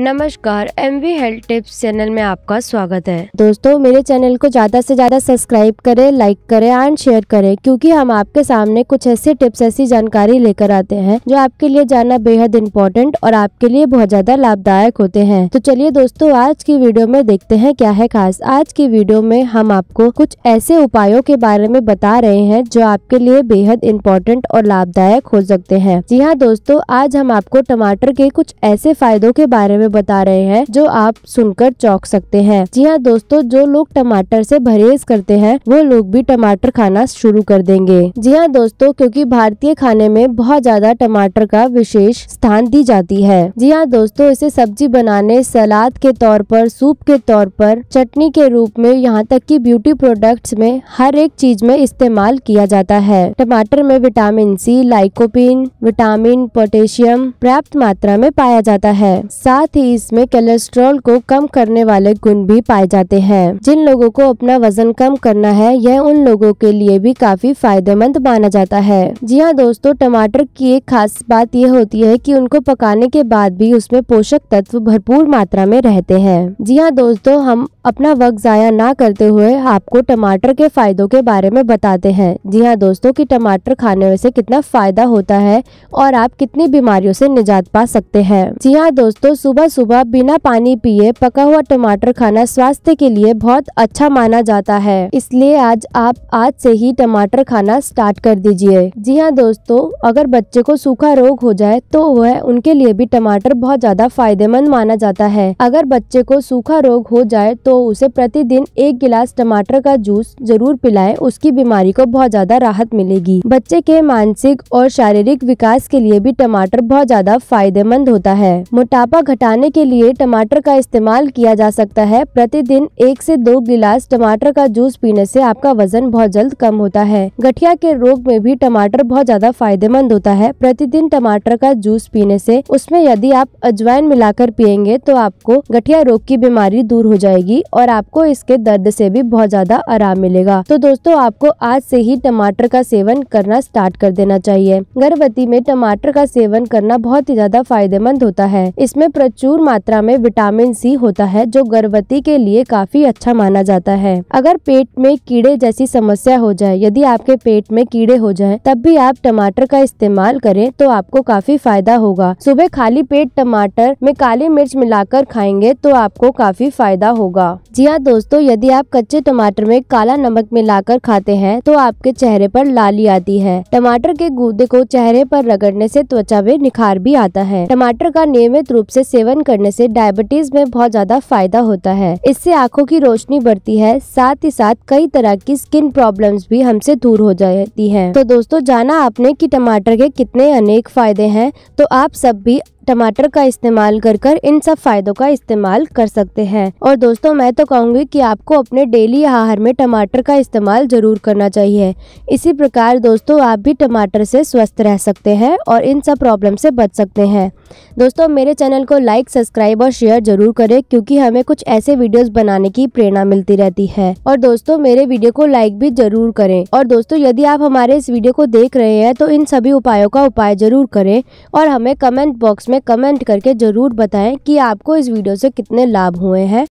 नमस्कार M V health tips channel में आपका स्वागत है दोस्तों मेरे चैनल को ज़्यादा से ज़्यादा सब्सक्राइब करें लाइक करें एंड शेयर करें क्योंकि हम आपके सामने कुछ ऐसे टिप्स ऐसी जानकारी लेकर आते हैं जो आपके लिए जानना बेहद इम्पोर्टेंट और आपके लिए बहुत ज़्यादा लाभदायक होते हैं तो चलिए दोस्तों आज की वीडियो में देखते हैं क्या है खास आज की वीडियो में हम आपको कुछ ऐसे उपायों के बारे में बता रहे हैं जो आपके लिए बेहद इम्पोर्टेंट और लाभदायक हो सकते हैं जी हाँ दोस्तों आज हम आपको टमाटर के कुछ ऐसे फायदों के बारे में में बता रहे हैं जो आप सुनकर चौक सकते हैं जी हाँ दोस्तों जो लोग टमाटर से परहेज करते हैं वो लोग भी टमाटर खाना शुरू कर देंगे जी हाँ दोस्तों क्योंकि भारतीय खाने में बहुत ज्यादा टमाटर का विशेष स्थान दी जाती है जी हाँ दोस्तों इसे सब्जी बनाने सलाद के तौर पर सूप के तौर पर चटनी के रूप में यहाँ तक कि ब्यूटी प्रोडक्ट्स में हर एक चीज में इस्तेमाल किया जाता है टमाटर में vitamin C lycopene vitamin potassium पर्याप्त मात्रा में पाया जाता है साथ ही इसमें कोलेस्ट्रॉल को कम करने वाले गुण भी पाए जाते हैं जिन लोगों को अपना वजन कम करना है यह उन लोगों के लिए भी काफी फायदेमंद माना जाता है जी हाँ दोस्तों टमाटर की एक खास बात यह होती है कि उनको पकाने के बाद भी उसमें पोषक तत्व भरपूर मात्रा में रहते हैं जी हाँ दोस्तों हम अपना वक्त जाया ना करते हुए आपको टमाटर के फायदों के बारे में बताते हैं जी हाँ दोस्तों की टमाटर खाने से कितना फायदा होता है और आप कितनी बीमारियों से निजात पा सकते हैं जी हाँ दोस्तों सुबह सुबह बिना पानी पिए पका हुआ टमाटर खाना स्वास्थ्य के लिए बहुत अच्छा माना जाता है इसलिए आज आप आज से ही टमाटर खाना स्टार्ट कर दीजिए जी हाँ दोस्तों अगर बच्चे को सूखा रोग हो जाए तो वह उनके लिए भी टमाटर बहुत ज्यादा फायदेमंद माना जाता है अगर बच्चे को सूखा रोग हो जाए तो उसे प्रतिदिन एक गिलास टमाटर का जूस जरूर पिलाए उसकी बीमारी को बहुत ज्यादा राहत मिलेगी बच्चे के मानसिक और शारीरिक विकास के लिए भी टमाटर बहुत ज्यादा फायदेमंद होता है मोटापा घटाने बचाने के लिए टमाटर का इस्तेमाल किया जा सकता है प्रतिदिन एक से दो गिलास टमाटर का जूस पीने से आपका वजन बहुत जल्द कम होता है गठिया के रोग में भी टमाटर बहुत ज्यादा फायदेमंद होता है प्रतिदिन टमाटर का जूस पीने से उसमें यदि आप अजवाइन मिलाकर पियेंगे तो आपको गठिया रोग की बीमारी दूर हो जाएगी और आपको इसके दर्द से भी बहुत ज्यादा आराम मिलेगा तो दोस्तों आपको आज से ही टमाटर का सेवन करना स्टार्ट कर देना चाहिए गर्भवती में टमाटर का सेवन करना बहुत ही ज्यादा फायदेमंद होता है इसमें प्रचुर प्रचुर मात्रा में विटामिन सी होता है जो गर्भवती के लिए काफी अच्छा माना जाता है अगर पेट में कीड़े जैसी समस्या हो जाए यदि आपके पेट में कीड़े हो जाए तब भी आप टमाटर का इस्तेमाल करें तो आपको काफी फायदा होगा सुबह खाली पेट टमाटर में काली मिर्च मिलाकर खाएंगे तो आपको काफी फायदा होगा जी हाँ दोस्तों यदि आप कच्चे टमाटर में काला नमक मिलाकर खाते हैं तो आपके चेहरे पर लाली आती है टमाटर के गूदे को चेहरे पर रगड़ने से त्वचा में निखार भी आता है टमाटर का नियमित रूप से सेवन सेवन करने से डायबिटीज में बहुत ज्यादा फायदा होता है इससे आंखों की रोशनी बढ़ती है साथ ही साथ कई तरह की स्किन प्रॉब्लम्स भी हमसे दूर हो जाती है तो दोस्तों जाना आपने की टमाटर के कितने अनेक फायदे हैं तो आप सब भी टमाटर का इस्तेमाल कर कर इन सब फायदों का इस्तेमाल कर सकते हैं और दोस्तों मैं तो कहूँगी कि आपको अपने डेली आहार में टमाटर का इस्तेमाल जरूर करना चाहिए इसी प्रकार दोस्तों आप भी टमाटर से स्वस्थ रह सकते हैं और इन सब प्रॉब्लम से बच सकते हैं दोस्तों मेरे चैनल को लाइक सब्सक्राइब और शेयर जरूर करें क्योंकि हमें कुछ ऐसे वीडियोस बनाने की प्रेरणा मिलती रहती है और दोस्तों मेरे वीडियो को लाइक भी जरूर करें और दोस्तों यदि आप हमारे इस वीडियो को देख रहे हैं तो इन सभी उपायों का उपाय जरूर करें और हमें कमेंट बॉक्स में हमें कमेंट करके जरूर बताएं कि आपको इस वीडियो से कितने लाभ हुए हैं